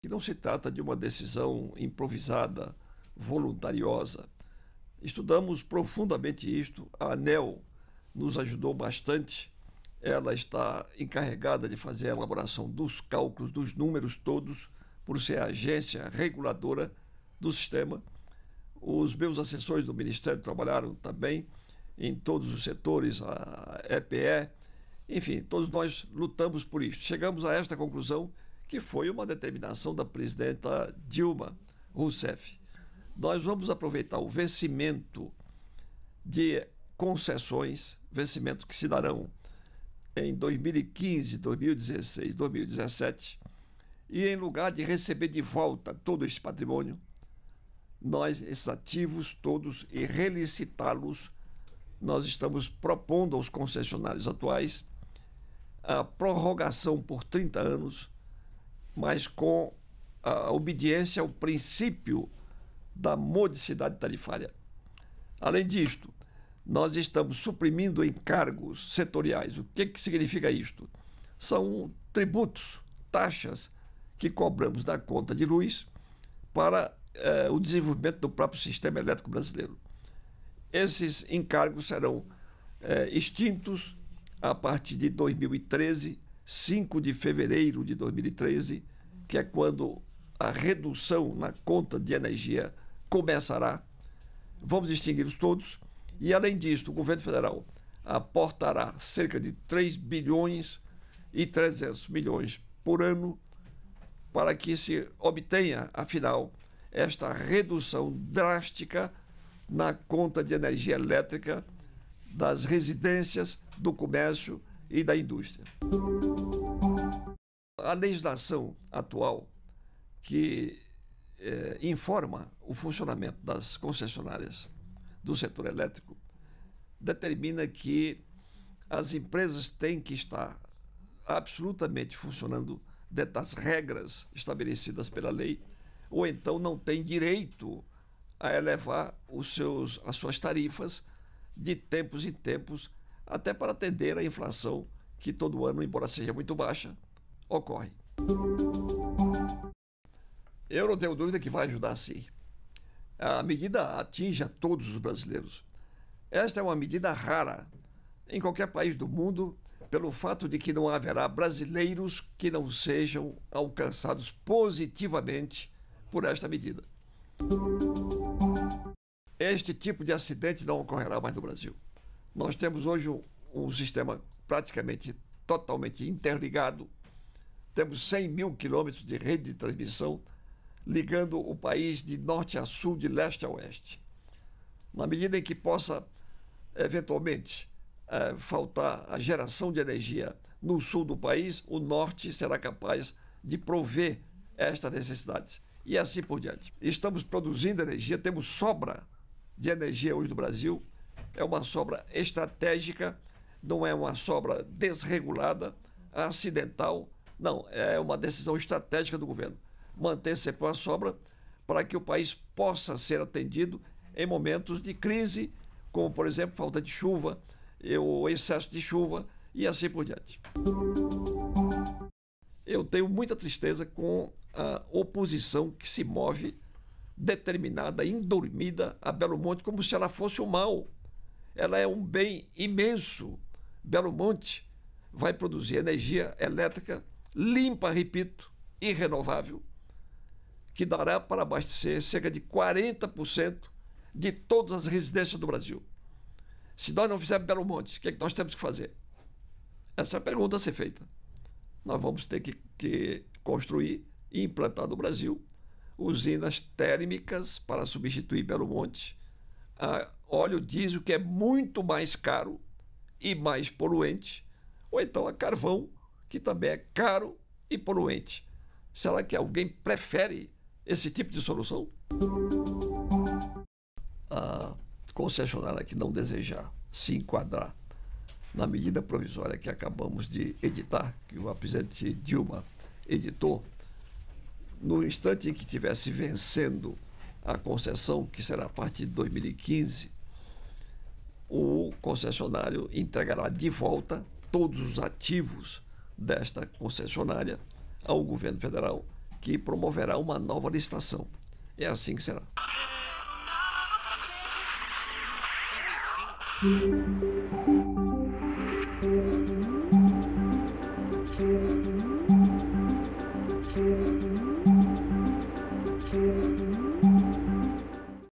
Que não se trata de uma decisão improvisada, voluntariosa. Estudamos profundamente isto. A ANEL nos ajudou bastante. Ela está encarregada de fazer a elaboração dos cálculos, dos números todos, por ser a agência reguladora do sistema. Os meus assessores do Ministério trabalharam também em todos os setores, a EPE, enfim, todos nós lutamos por isso. Chegamos a esta conclusão, que foi uma determinação da presidenta Dilma Rousseff. Nós vamos aproveitar o vencimento de concessões, vencimento que se darão em 2015, 2016, 2017, e em lugar de receber de volta todo esse patrimônio, nós, esses ativos todos, e relicitá-los, nós estamos propondo aos concessionários atuais a prorrogação por 30 anos, mas com a obediência ao princípio da modicidade tarifária. Além disto, nós estamos suprimindo encargos setoriais. O que, que significa isto? São tributos, taxas que cobramos da conta de luz para uh, o desenvolvimento do próprio sistema elétrico brasileiro. Esses encargos serão uh, extintos a partir de 2013, 5 de fevereiro de 2013, que é quando a redução na conta de energia começará. Vamos extingui-los todos. E, além disso, o governo federal aportará cerca de 3 bilhões e 300 milhões por ano para que se obtenha, afinal, esta redução drástica na conta de energia elétrica das residências, do comércio e da indústria. A legislação atual que eh, informa o funcionamento das concessionárias do setor elétrico determina que as empresas têm que estar absolutamente funcionando dentro das regras estabelecidas pela lei ou então não tem direito a elevar os seus, as suas tarifas de tempos em tempos, até para atender à inflação que todo ano, embora seja muito baixa, ocorre. Eu não tenho dúvida que vai ajudar sim. A medida atinge a todos os brasileiros. Esta é uma medida rara em qualquer país do mundo, pelo fato de que não haverá brasileiros que não sejam alcançados positivamente por esta medida. Este tipo de acidente não ocorrerá mais no Brasil. Nós temos hoje um, um sistema praticamente totalmente interligado, temos 100 mil quilômetros de rede de transmissão ligando o país de norte a sul, de leste a oeste. Na medida em que possa, eventualmente, eh, faltar a geração de energia no sul do país, o norte será capaz de prover estas necessidades e assim por diante. Estamos produzindo energia, temos sobra de energia hoje no Brasil, é uma sobra estratégica, não é uma sobra desregulada, acidental, não, é uma decisão estratégica do governo. Manter sempre uma sobra para que o país possa ser atendido em momentos de crise, como, por exemplo, falta de chuva, ou excesso de chuva e assim por diante eu tenho muita tristeza com a oposição que se move determinada, indormida a Belo Monte, como se ela fosse o um mal. Ela é um bem imenso. Belo Monte vai produzir energia elétrica limpa, repito, e renovável, que dará para abastecer cerca de 40% de todas as residências do Brasil. Se nós não fizermos Belo Monte, o que, é que nós temos que fazer? Essa é a pergunta a ser feita nós vamos ter que, que construir e implantar no Brasil usinas térmicas para substituir Belo Monte a ah, óleo diesel, que é muito mais caro e mais poluente, ou então a carvão, que também é caro e poluente. Será que alguém prefere esse tipo de solução? A ah, concessionária que não desejar se enquadrar na medida provisória que acabamos de editar, que o presidente Dilma editou, no instante em que tivesse vencendo a concessão, que será a partir de 2015, o concessionário entregará de volta todos os ativos desta concessionária ao governo federal, que promoverá uma nova licitação. É assim que será.